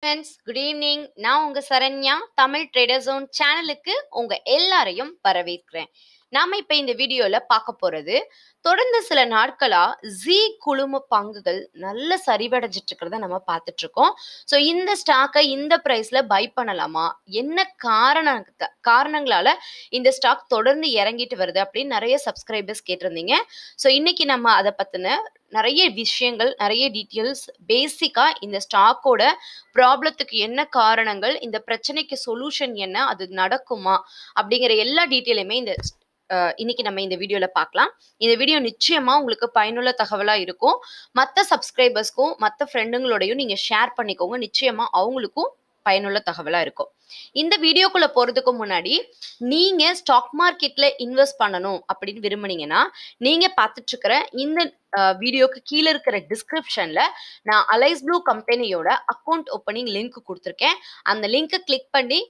friends good evening நான் உங்கள் Saranya Tamil trader zone சேனலுக்கு உங்கள் எல்லாரையும் வரவேற்கிறேன் நாம இப்ப இந்த வீடியோல பார்க்க போறது தொடர்ந்து சில நாட்களா ஜி குழும பங்குகள் நல்ல சரிவடைஞ்சிட்டு இருக்கிறத நம்ம பார்த்துட்டு இருக்கோம் ஸோ இந்த ஸ்டாக்கை இந்த ப்ரைஸ்ல பை பண்ணலாமா என்ன காரண காரணங்களால இந்த ஸ்டாக் தொடர்ந்து இறங்கிட்டு வருது அப்படின்னு நிறைய சப்ஸ்கிரைபர்ஸ் கேட்டிருந்தீங்க ஸோ இன்னைக்கு நம்ம அதை பத்தின நிறைய விஷயங்கள் நிறைய டீட்டெயில்ஸ் பேசிக்காக இந்த ஸ்டாக்கோட ப்ராப்ளத்துக்கு என்ன காரணங்கள் இந்த பிரச்சனைக்கு சொல்யூஷன் என்ன அது நடக்குமா அப்படிங்கிற எல்லா டீட்டெயிலுமே இந்த இன்னைக்கு நம்ம இந்த வீடியோவில் பார்க்கலாம் இந்த வீடியோ நிச்சயமாக உங்களுக்கு பயனுள்ள தகவலாக இருக்கும் மற்ற சப்ஸ்கிரைபர்ஸ்க்கும் மற்ற ஃப்ரெண்டுங்களோடையும் நீங்கள் ஷேர் பண்ணிக்கோங்க நிச்சயமாக அவங்களுக்கும் பயனுள்ள தகவலாக இருக்கும் இந்த வீடியோக்குள்ள போறதுக்கு முன்னாடி நீங்க ஸ்டாக் மார்க்கெட்ல இன்வெஸ்ட் பண்ணணும் அப்படின்னு விரும்புனீங்கன்னா நீங்க பார்த்துட்டு இருக்கிற இந்த வீடியோக்கு கீழே இருக்கிற டிஸ்கிரிப்ஷன்ல நான் அலைஸ் ப்ளூ கம்பெனியோட அக்கௌண்ட் ஓப்பனிங் லிங்க் கொடுத்துருக்கேன் அந்த லிங்கை கிளிக் பண்ணி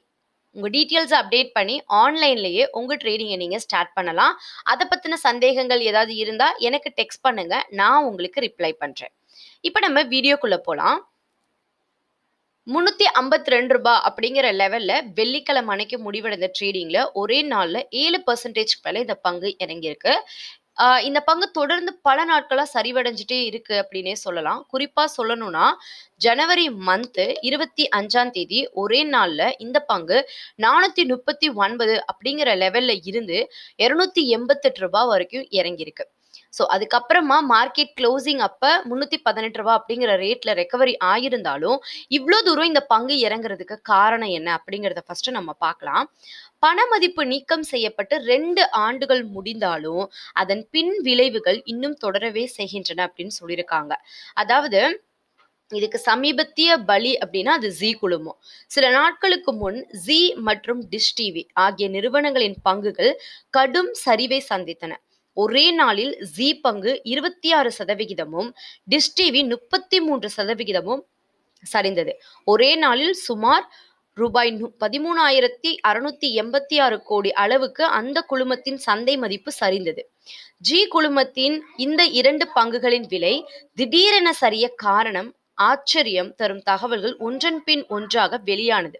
உங்கள் டீட்டெயில்ஸ் அப்டேட் பண்ணி ஆன்லைன்லேயே உங்கள் ட்ரேடிங்கை நீங்கள் ஸ்டார்ட் பண்ணலாம் அதை பற்றின சந்தேகங்கள் ஏதாவது இருந்தால் எனக்கு டெக்ஸ்ட் பண்ணுங்கள் நான் உங்களுக்கு ரிப்ளை பண்ணுறேன் இப்போ நம்ம வீடியோக்குள்ளே போகலாம் முந்நூற்றி ஐம்பத்தி ரெண்டு ரூபாய் அப்படிங்கிற லெவலில் வெள்ளிக்கிழமை அன்னைக்கு முடிவடைந்த ட்ரேடிங்கில் ஒரே நாளில் ஏழு பர்சன்டேஜ் மேலே இந்த பங்கு இறங்கியிருக்கு இந்த பங்கு தொடர்ந்து பல நாட்களாக சரிவடைஞ்சிட்டே இருக்கு அப்படின்னே சொல்லலாம் குறிப்பாக சொல்லணும்னா ஜனவரி மந்த்து இருபத்தி அஞ்சாம் தேதி ஒரே நாளில் இந்த பங்கு நானூற்றி முப்பத்தி ஒன்பது அப்படிங்கிற லெவலில் இருந்து இரநூத்தி எண்பத்தெட்டு ரூபாய் வரைக்கும் இறங்கியிருக்கு ஸோ அதுக்கப்புறமா மார்க்கெட் க்ளோசிங் அப்போ முந்நூற்றி பதினெட்டு ரூபா அப்படிங்கிற ரேட்டில் ரெக்கவரி ஆகியிருந்தாலும் இவ்வளோ தூரம் இந்த பங்கு இறங்குறதுக்கு காரணம் என்ன அப்படிங்கிறத ஃபஸ்ட்டு நம்ம பார்க்கலாம் பண மதிப்பு நீக்கம் செய்யப்பட்டு ரெண்டு ஆண்டுகள் முடிந்தாலும் அதன் பின் விளைவுகள் இன்னும் தொடரவே செய்கின்றன அப்படின்னு சொல்லியிருக்காங்க அதாவது இதுக்கு சமீபத்திய பலி அப்படின்னா அது ஜி குழுமம் சில நாட்களுக்கு முன் ஜி மற்றும் டிஷ் டிவி ஆகிய நிறுவனங்களின் பங்குகள் கடும் சரிவை சந்தித்தன ஒரே நாளில் ஜி பங்கு இருபத்தி ஆறு சதவிகிதமும் டிஷ் டிவி முப்பத்தி மூன்று சதவிகிதமும் சரிந்தது ஒரே நாளில் சுமார் ரூபாய் பதிமூணாயிரத்தி அறுநூத்தி எண்பத்தி ஆறு கோடி அளவுக்கு அந்த குழுமத்தின் சந்தை மதிப்பு சரிந்தது ஜி குழுமத்தின் இந்த இரண்டு பங்குகளின் விலை திடீரென சரிய காரணம் ஆச்சரியம் தரும் தகவல்கள் ஒன்றன் பின் ஒன்றாக வெளியானது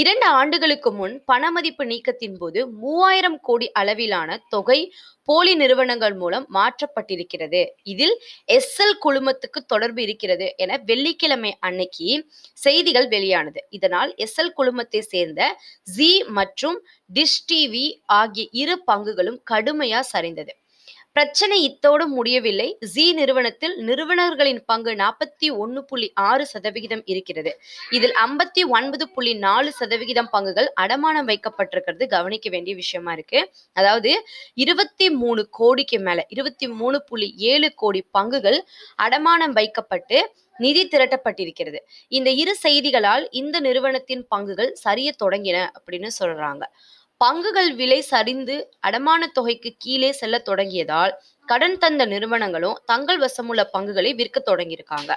இரண்டு ஆண்டுகளுக்கு முன் பணமதிப்பு நீக்கத்தின் போது மூவாயிரம் கோடி அளவிலான தொகை போலி நிறுவனங்கள் மூலம் மாற்றப்பட்டிருக்கிறது இதில் எஸ்எல் குழுமத்துக்கு தொடர்பு இருக்கிறது என வெள்ளிக்கிழமை அன்னைக்கு செய்திகள் வெளியானது இதனால் எஸ்எல் குழுமத்தை சேர்ந்த ஜி மற்றும் டிஷ் டிவி ஆகிய இரு பங்குகளும் கடுமையா சரிந்தது பிரச்சனை இத்தோடு முடியவில்லை ஜி நிறுவனத்தில் நிறுவனர்களின் பங்கு நாற்பத்தி ஒன்னு புள்ளி ஆறு சதவிகிதம் இருக்கிறது இதில் ஐம்பத்தி ஒன்பது புள்ளி நாலு சதவிகிதம் பங்குகள் அடமானம் வைக்கப்பட்டிருக்கிறது கவனிக்க வேண்டிய விஷயமா இருக்கு அதாவது இருபத்தி மூணு கோடிக்கு மேல இருபத்தி மூணு புள்ளி ஏழு கோடி பங்குகள் அடமானம் வைக்கப்பட்டு நிதி திரட்டப்பட்டிருக்கிறது இந்த இரு செய்திகளால் இந்த நிறுவனத்தின் பங்குகள் சரிய தொடங்கின அப்படின்னு சொல்றாங்க பங்குகள் விலை சரிந்து அடமான தொகைக்கு கீழே செல்ல தொடங்கியதால் கடன் தந்த நிறுவனங்களும் தங்கள் வசமுள்ள பங்குகளை விற்க தொடங்கியிருக்காங்க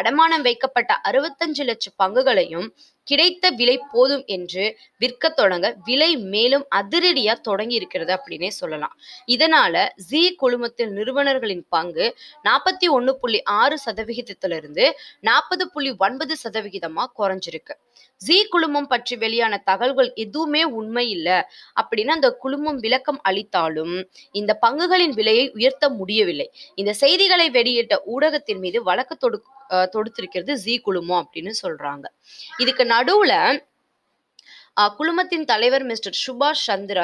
அடமானம் வைக்கப்பட்ட அறுபத்தஞ்சு லட்சம் பங்குகளையும் கிடைத்த விலை போதும் என்று விற்க தொடங்க விலை மேலும் அதிரடியா தொடங்கி இருக்கிறது அப்படின்னே சொல்லலாம் இதனால ஜி குழுமத்தில் நிறுவனர்களின் பங்கு நாற்பத்தி ஒண்ணு புள்ளி ஆறு சதவிகிதத்திலிருந்து நாற்பது புள்ளி ஒன்பது சதவிகிதமா குறைஞ்சிருக்கு ஜி குழுமம் பற்றி வெளியான தகவல்கள் எதுவுமே உண்மை இல்லை அப்படின்னு அந்த குழுமம் விளக்கம் அளித்தாலும் இந்த பங்குகளின் விலையை உயர்த்த முடியவில்லை இந்த செய்திகளை வெளியிட்ட ஊடகத்தின் மீது வழக்கு தொடுக்க தொடுத்திருக்கிறது ஜி குழுமம் அப்படின்னு சொல்றாங்க இதுக்கு நடுவுல குழுமத்தின் தலைவர் மிஸ்டர் சுபாஷ் சந்திர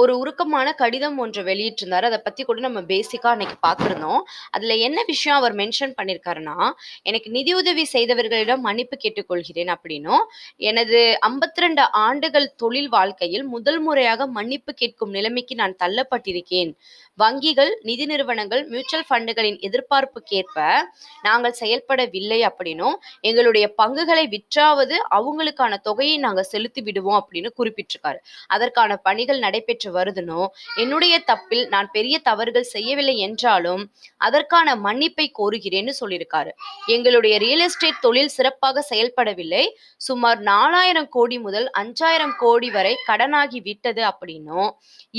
ஒரு உருக்கமான கடிதம் ஒன்று வெளியிட்டிருந்தாரு அதை பத்தி கூட நம்ம பேசிக்கா அன்னைக்கு பார்த்துருந்தோம் அதுல என்ன விஷயம் அவர் மென்ஷன் பண்ணியிருக்காருன்னா எனக்கு நிதியுதவி செய்தவர்களிடம் மன்னிப்பு கேட்டுக்கொள்கிறேன் அப்படின்னும் எனது ஐம்பத்தி ரெண்டு ஆண்டுகள் தொழில் வாழ்க்கையில் முதல் முறையாக மன்னிப்பு கேட்கும் நிலைமைக்கு நான் தள்ளப்பட்டிருக்கேன் வங்கிகள் நிதி நிறுவனங்கள் மியூச்சுவல் ஃபண்டுகளின் எதிர்பார்ப்புக்கேற்ப நாங்கள் செயல்படவில்லை அப்படின்னும் எங்களுடைய பங்குகளை விற்றாவது அவங்களுக்கான தொகையை நாங்கள் செலுத்தி விடுவோம் அப்படின்னு குறிப்பிட்டிருக்காரு அதற்கான பணிகள் நடைபெற்று நிறைவேற்ற வருதுனோ என்னுடைய தப்பில் நான் பெரிய தவறுகள் செய்யவில்லை என்றாலும் அதற்கான மன்னிப்பை கோருகிறேன்னு சொல்லியிருக்காரு எங்களுடைய ரியல் எஸ்டேட் தொழில் சிறப்பாக செயல்படவில்லை சுமார் நாலாயிரம் கோடி முதல் அஞ்சாயிரம் கோடி வரை கடனாகி விட்டது அப்படின்னும்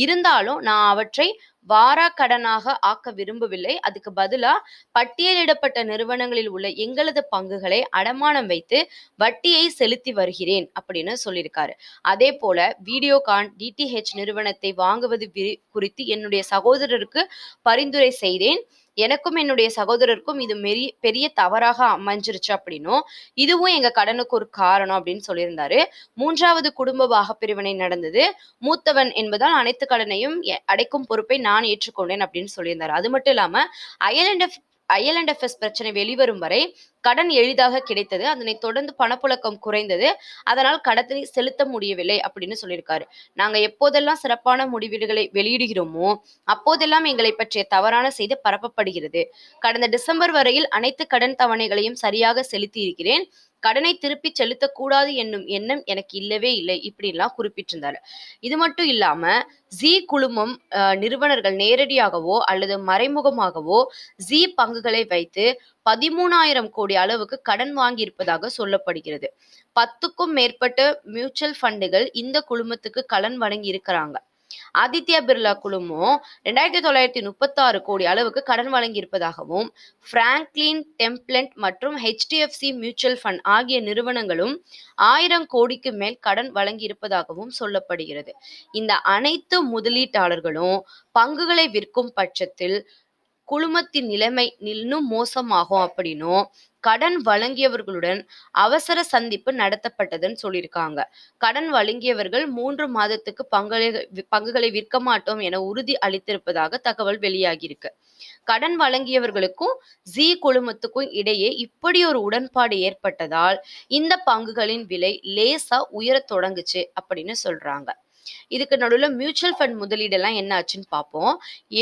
இருந்தாலும் நான் அவற்றை வாராக்கடனாக ஆக்க விரும்பவில்லை அதுக்கு பதிலா பட்டியலிடப்பட்ட நிறுவனங்களில் உள்ள எங்களது பங்குகளை அடமானம் வைத்து வட்டியை செலுத்தி வருகிறேன் அப்படின்னு சொல்லியிருக்காரு அதே போல வீடியோகான் டிடிஹெச் நிறுவனத்தை வாங்குவது குறித்து என்னுடைய சகோதரருக்கு பரிந்துரை செய்தேன் எனக்கும் என்னுடைய சகோதரருக்கும் இது மெரி பெரிய தவறாக அமைஞ்சிருச்சு அப்படின்னும் இதுவும் எங்க கடனுக்கு ஒரு காரணம் அப்படின்னு சொல்லியிருந்தாரு மூன்றாவது குடும்ப பிரிவினை நடந்தது மூத்தவன் என்பதால் அனைத்து கடனையும் அடைக்கும் பொறுப்பை நான் ஏற்றுக்கொண்டேன் அப்படின்னு சொல்லியிருந்தாரு அது மட்டும் இல்லாம அயர்லாண்ட் அயர்லாண்ட் எஃப்எஸ் பிரச்சனை வெளிவரும் வரை கடன் எளிதாக கிடைத்தது அதனை தொடர்ந்து பணப்புழக்கம் குறைந்தது அதனால் கடத்தை செலுத்த முடியவில்லை அப்படின்னு சொல்லியிருக்காரு நாங்க எப்போதெல்லாம் சிறப்பான முடிவீடுகளை வெளியிடுகிறோமோ அப்போதெல்லாம் எங்களை பற்றிய தவறான செய்தி பரப்பப்படுகிறது கடந்த டிசம்பர் வரையில் அனைத்து கடன் தவணைகளையும் சரியாக செலுத்தி இருக்கிறேன் கடனை திருப்பி செலுத்தக்கூடாது என்னும் எண்ணம் எனக்கு இல்லவே இல்லை எல்லாம் குறிப்பிட்டிருந்தாரு இது மட்டும் இல்லாம ஜி குழுமம் நிறுவனர்கள் நேரடியாகவோ அல்லது மறைமுகமாகவோ ஜி பங்குகளை வைத்து பதிமூணாயிரம் கோடி கூடிய அளவுக்கு கடன் வாங்கி இருப்பதாக சொல்லப்படுகிறது பத்துக்கும் மேற்பட்ட மியூச்சுவல் ஃபண்டுகள் இந்த குழுமத்துக்கு கடன் வழங்கி இருக்கிறாங்க ஆதித்யா பிர்லா குழுமம் ரெண்டாயிரத்தி தொள்ளாயிரத்தி முப்பத்தி ஆறு கோடி அளவுக்கு கடன் வழங்கி இருப்பதாகவும் பிராங்க்லின் டெம்ப்ளெண்ட் மற்றும் ஹெச்டிஎஃப்சி மியூச்சுவல் ஃபண்ட் ஆகிய நிறுவனங்களும் ஆயிரம் கோடிக்கு மேல் கடன் வழங்கி இருப்பதாகவும் சொல்லப்படுகிறது இந்த அனைத்து முதலீட்டாளர்களும் பங்குகளை விற்கும் பட்சத்தில் குழுமத்தின் நிலைமை இன்னும் மோசமாகும் அப்படின்னும் கடன் வழங்கியவர்களுடன் அவசர சந்திப்பு நடத்தப்பட்டதுன்னு சொல்லியிருக்காங்க கடன் வழங்கியவர்கள் மூன்று மாதத்துக்கு பங்களை பங்குகளை விற்க மாட்டோம் என உறுதி அளித்திருப்பதாக தகவல் வெளியாகியிருக்கு கடன் வழங்கியவர்களுக்கும் ஜி குழுமத்துக்கும் இடையே இப்படி ஒரு உடன்பாடு ஏற்பட்டதால் இந்த பங்குகளின் விலை லேசா உயரத் தொடங்குச்சு அப்படின்னு சொல்றாங்க இதுக்கு நடுவில் மியூச்சுவல் ஃபண்ட் முதலீடெல்லாம் என்ன ஆச்சுன்னு பார்ப்போம்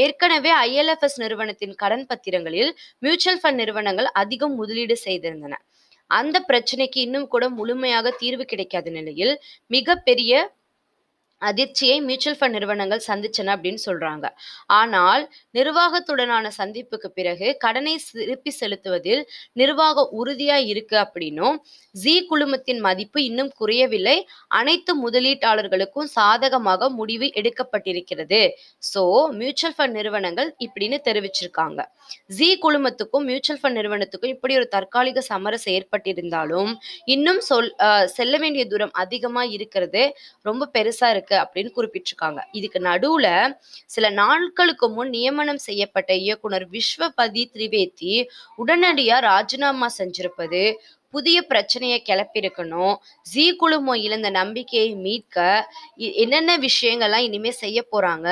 ஏற்கனவே ஐஎல்எஃப்எஸ் நிறுவனத்தின் கடன் பத்திரங்களில் மியூச்சுவல் ஃபண்ட் நிறுவனங்கள் அதிகம் முதலீடு செய்திருந்தன அந்த பிரச்சனைக்கு இன்னும் கூட முழுமையாக தீர்வு கிடைக்காத நிலையில் மிகப்பெரிய அதிர்ச்சியை மியூச்சுவல் ஃபண்ட் நிறுவனங்கள் சந்திச்சன அப்படின்னு சொல்றாங்க ஆனால் நிர்வாகத்துடனான சந்திப்புக்கு பிறகு கடனை திருப்பி செலுத்துவதில் நிர்வாகம் உறுதியா இருக்கு அப்படின்னும் ஜி குழுமத்தின் மதிப்பு இன்னும் குறையவில்லை அனைத்து முதலீட்டாளர்களுக்கும் சாதகமாக முடிவு எடுக்கப்பட்டிருக்கிறது ஸோ மியூச்சுவல் ஃபண்ட் நிறுவனங்கள் இப்படின்னு தெரிவிச்சிருக்காங்க ஜி குழுமத்துக்கும் மியூச்சுவல் ஃபண்ட் நிறுவனத்துக்கும் இப்படி ஒரு தற்காலிக சமரச ஏற்பட்டிருந்தாலும் இன்னும் சொல் செல்ல வேண்டிய தூரம் அதிகமா இருக்கிறது ரொம்ப பெருசா இருக்கு இருக்கு அப்படின்னு குறிப்பிட்டிருக்காங்க இதுக்கு நடுவுல சில நாட்களுக்கு முன் நியமனம் செய்யப்பட்ட இயக்குனர் விஸ்வபதி திரிவேதி உடனடியா ராஜினாமா செஞ்சிருப்பது புதிய பிரச்சனையை கிளப்பியிருக்கணும் ஜி குழுமோ இழந்த நம்பிக்கையை மீட்க என்னென்ன விஷயங்கள்லாம் இனிமே செய்ய போறாங்க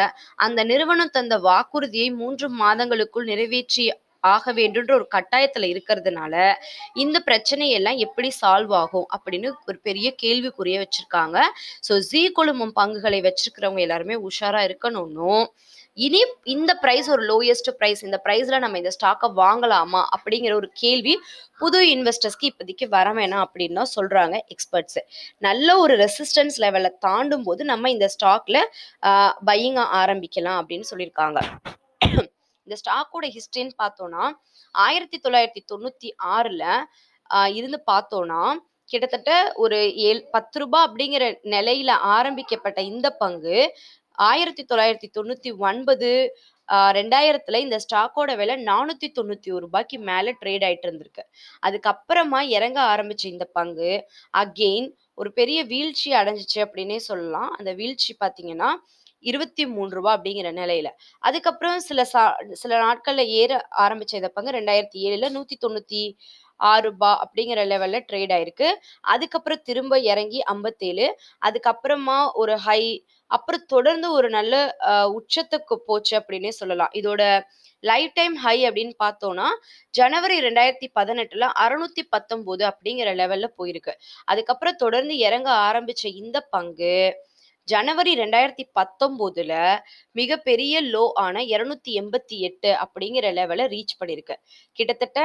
அந்த நிறுவனம் தந்த வாக்குறுதியை மூன்று மாதங்களுக்குள் நிறைவேற்றி ஆக வேண்டுன்ற ஒரு கட்டாயத்துல இருக்கிறதுனால இந்த பிரச்சனையெல்லாம் எப்படி சால்வ் ஆகும் அப்படின்னு ஒரு பெரிய கேள்விக்குரிய வச்சிருக்காங்க ஸோ ஜி கொழுமம் பங்குகளை வச்சிருக்கிறவங்க எல்லாருமே உஷாரா இருக்கணும்னும் இனி இந்த ப்ரைஸ் ஒரு லோயஸ்ட் ப்ரைஸ் இந்த ப்ரைஸில் நம்ம இந்த ஸ்டாக்கை வாங்கலாமா அப்படிங்கிற ஒரு கேள்வி புது இன்வெஸ்டர்ஸ்க்கு இப்போதைக்கு வர வேணாம் அப்படின்னு தான் சொல்கிறாங்க எக்ஸ்பர்ட்ஸு நல்ல ஒரு ரெசிஸ்டன்ஸ் லெவலை தாண்டும் போது நம்ம இந்த ஸ்டாக்ல பையிங்க ஆரம்பிக்கலாம் அப்படின்னு சொல்லியிருக்காங்க இந்த ஸ்டாக்கோட ஹிஸ்டரின்னு பார்த்தோம்னா ஆயிரத்தி தொள்ளாயிரத்தி தொண்ணூத்தி ஆறுல இருந்து பார்த்தோம்னா கிட்டத்தட்ட ஒரு ஏழ் பத்து ரூபாய் அப்படிங்கிற நிலையில ஆரம்பிக்கப்பட்ட இந்த பங்கு ஆயிரத்தி தொள்ளாயிரத்தி தொண்ணூத்தி ஒன்பது ரெண்டாயிரத்துல இந்த ஸ்டாக்கோட விலை நானூத்தி தொண்ணூத்தி ஒரு ரூபாய்க்கு மேல ட்ரேட் ஆயிட்டு இருந்திருக்கு அதுக்கப்புறமா இறங்க ஆரம்பிச்ச இந்த பங்கு அகெயின் ஒரு பெரிய வீழ்ச்சி அடைஞ்சிச்சு அப்படின்னே சொல்லலாம் அந்த வீழ்ச்சி பாத்தீங்கன்னா இருபத்தி மூணு ரூபா அப்படிங்கிற நிலையில அதுக்கப்புறம் சில சா சில நாட்கள்ல ஏற ஆரம்பிச்ச இதை பங்கு ரெண்டாயிரத்தி ஏழுல நூத்தி தொண்ணூத்தி ஆறு ரூபாய் அப்படிங்கிற லெவல்ல ட்ரேட் ஆயிருக்கு அதுக்கப்புறம் திரும்ப இறங்கி ஐம்பத்தேழு அதுக்கப்புறமா ஒரு ஹை அப்புறம் தொடர்ந்து ஒரு நல்ல உச்சத்துக்கு போச்சு அப்படின்னே சொல்லலாம் இதோட லைஃப் டைம் ஹை அப்படின்னு பார்த்தோம்னா ஜனவரி ரெண்டாயிரத்தி பதினெட்டுல அறுநூத்தி பத்தொன்பது அப்படிங்கிற லெவல்ல போயிருக்கு அதுக்கப்புறம் தொடர்ந்து இறங்க ஆரம்பிச்ச இந்த பங்கு ஜனவரி ரெண்டாயிரத்தி பத்தொம்போதுல மிகப்பெரிய லோ ஆன இரநூத்தி எண்பத்தி எட்டு அப்படிங்கிற லெவலை ரீச் பண்ணியிருக்கு கிட்டத்தட்ட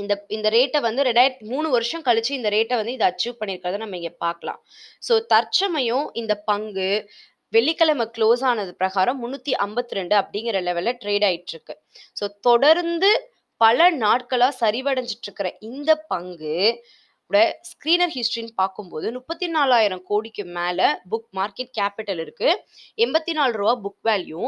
இந்த இந்த ரேட்டை வந்து ரெண்டாயிரத்தி மூணு வருஷம் கழிச்சு இந்த ரேட்டை வந்து இதை அச்சீவ் பண்ணியிருக்கிறத நம்ம இங்கே பார்க்கலாம் ஸோ தற்சமயம் இந்த பங்கு வெள்ளிக்கிழமை க்ளோஸ் ஆனது பிரகாரம் முந்நூற்றி ஐம்பத்தி ரெண்டு அப்படிங்கிற லெவலில் ட்ரேட் ஆயிட்டு இருக்கு ஸோ தொடர்ந்து பல நாட்களாக சரிவடைஞ்சிட்டு இருக்கிற இந்த பங்கு ஸ்க்ரீனர் ஹிஸ்ட்ரின்னு பார்க்கும்போது முப்பத்தி நாலாயிரம் கோடிக்கு மேலே புக் மார்க்கெட் கேபிட்டல் இருக்குது எண்பத்தி நாலு ரூபா புக் வேல்யூ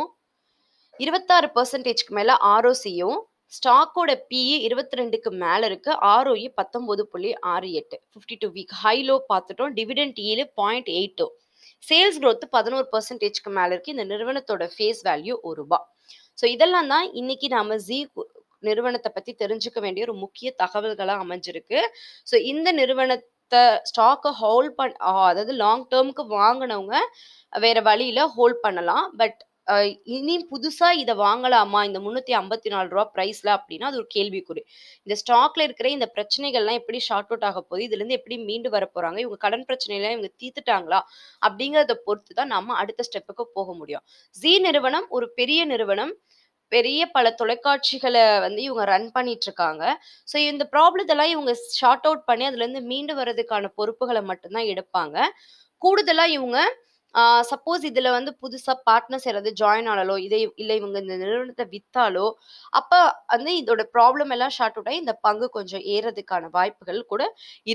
இருபத்தாறு பர்சன்டேஜ்க்கு மேலே ஆர்ஓசியும் ஸ்டாக்கோட பிஇ e இருபத்தி ரெண்டுக்கு மேலே இருக்கு ஆர்ஓஇ e பத்தொம்போது புள்ளி ஆறு எட்டு ஃபிஃப்டி டூ வீக் ஹைலோ பார்த்துட்டோம் டிவிடெண்ட் ஏழு point eight two sales growth பதினோரு பர்சன்டேஜ்க்கு மேலே இருக்கு இந்த நிறுவனத்தோட ஃபேஸ் வேல்யூ ஒரு ரூபா ஸோ இதெல்லாம் தான் இன்னைக்கு நாம ஜி நிறுவனத்தை பத்தி தெரிஞ்சுக்க வேண்டிய ஒரு முக்கிய தகவல்களா அமைஞ்சிருக்கு ஸோ இந்த நிறுவனத்தை ஸ்டாக்கை ஹோல்ட் பண் அதாவது லாங் டேர்முக்கு வாங்கினவங்க வேற வழியில ஹோல்ட் பண்ணலாம் பட் இனி புதுசா இதை வாங்கலாமா இந்த முன்னூத்தி ஐம்பத்தி நாலு ரூபா ப்ரைஸ்ல அப்படின்னா அது ஒரு கேள்விக்குறி இந்த ஸ்டாக்ல இருக்கிற இந்த பிரச்சனைகள்லாம் எப்படி ஷார்ட் அவுட் ஆக போகுது இதுல இருந்து எப்படி மீண்டு வர போறாங்க இவங்க கடன் பிரச்சனைலாம் இவங்க தீத்துட்டாங்களா அப்படிங்கறத பொறுத்து தான் நம்ம அடுத்த ஸ்டெப்புக்கு போக முடியும் ஜி நிறுவனம் ஒரு பெரிய நிறுவனம் பெரிய பல தொலைக்காட்சிகளை வந்து இவங்க ரன் பண்ணிட்டு இருக்காங்க ஸோ இந்த ப்ராப்ளத்தெல்லாம் இவங்க ஷார்ட் அவுட் பண்ணி அதுலேருந்து மீண்டு வர்றதுக்கான பொறுப்புகளை மட்டும்தான் எடுப்பாங்க கூடுதலாக இவங்க சப்போஸ் இதுல வந்து புதுசா பார்ட்னர்ஸ் யாராவது ஜாயின் ஆனாலோ இதை இல்லை இவங்க இந்த நிறுவனத்தை வித்தாலோ அப்ப வந்து இதோட ப்ராப்ளம் எல்லாம் ஷார்ட் அவுட் ஆகி இந்த பங்கு கொஞ்சம் ஏறதுக்கான வாய்ப்புகள் கூட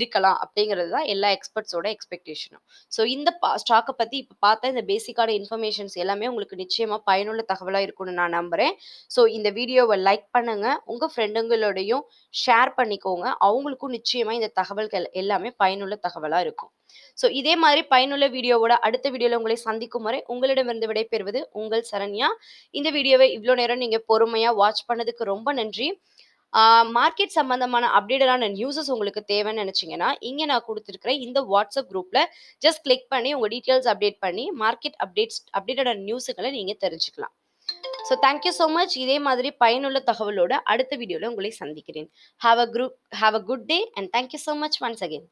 இருக்கலாம் அப்படிங்கிறது தான் எல்லா எக்ஸ்பர்ட்ஸோட எக்ஸ்பெக்டேஷனும் ஸோ இந்த ஸ்டாக்கை பத்தி இப்போ பார்த்தா இந்த பேசிக்கான இன்ஃபர்மேஷன்ஸ் எல்லாமே உங்களுக்கு நிச்சயமா பயனுள்ள தகவலா இருக்கும்னு நான் நம்புறேன் ஸோ இந்த வீடியோவை லைக் பண்ணுங்க உங்க ஃப்ரெண்டுங்களோடையும் ஷேர் பண்ணிக்கோங்க அவங்களுக்கும் நிச்சயமா இந்த தகவல்கள் எல்லாமே பயனுள்ள தகவலா இருக்கும் ஸோ இதே மாதிரி பயனுள்ள வீடியோவோட அடுத்த வீடியோ வீடியோவில் உங்களை சந்திக்கும் வரை உங்களிடமிருந்து விடைபெறுவது உங்கள் சரண்யா இந்த வீடியோவை இவ்வளோ நேரம் நீங்கள் பொறுமையாக வாட்ச் பண்ணதுக்கு ரொம்ப நன்றி மார்க்கெட் சம்பந்தமான அப்டேட்டடான நியூஸஸ் உங்களுக்கு தேவைன்னு நினச்சிங்கன்னா இங்கே நான் கொடுத்துருக்குற இந்த வாட்ஸ்அப் குரூப்பில் ஜஸ்ட் கிளிக் பண்ணி உங்கள் டீட்டெயில்ஸ் அப்டேட் பண்ணி மார்க்கெட் அப்டேட்ஸ் அப்டேட்டடான நியூஸுகளை நீங்கள் தெரிஞ்சுக்கலாம் ஸோ தேங்க்யூ ஸோ மச் இதே மாதிரி பயனுள்ள தகவலோட அடுத்த வீடியோவில் உங்களை சந்திக்கிறேன் have a group have a good day and thank you so much once again